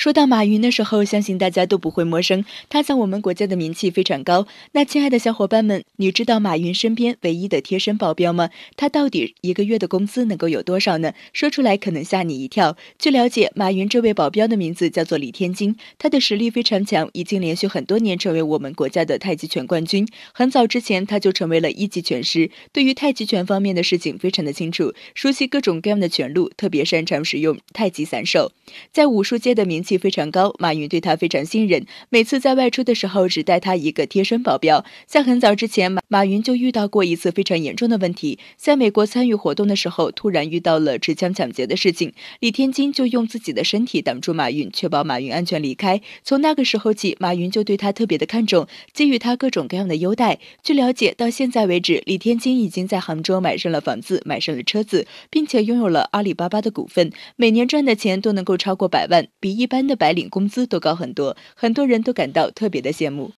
说到马云的时候，相信大家都不会陌生，他在我们国家的名气非常高。那亲爱的小伙伴们，你知道马云身边唯一的贴身保镖吗？他到底一个月的工资能够有多少呢？说出来可能吓你一跳。据了解，马云这位保镖的名字叫做李天金，他的实力非常强，已经连续很多年成为我们国家的太极拳冠军。很早之前他就成为了一级拳师，对于太极拳方面的事情非常的清楚，熟悉各种各样的拳路，特别擅长使用太极散手，在武术界的名气。气非常高，马云对他非常信任。每次在外出的时候，只带他一个贴身保镖。在很早之前，马马云就遇到过一次非常严重的问题，在美国参与活动的时候，突然遇到了持枪抢劫的事情。李天金就用自己的身体挡住马云，确保马云安全离开。从那个时候起，马云就对他特别的看重，给予他各种各样的优待。据了解，到现在为止，李天金已经在杭州买上了房子，买上了车子，并且拥有了阿里巴巴的股份，每年赚的钱都能够超过百万，比一般。的白领工资都高很多，很多人都感到特别的羡慕。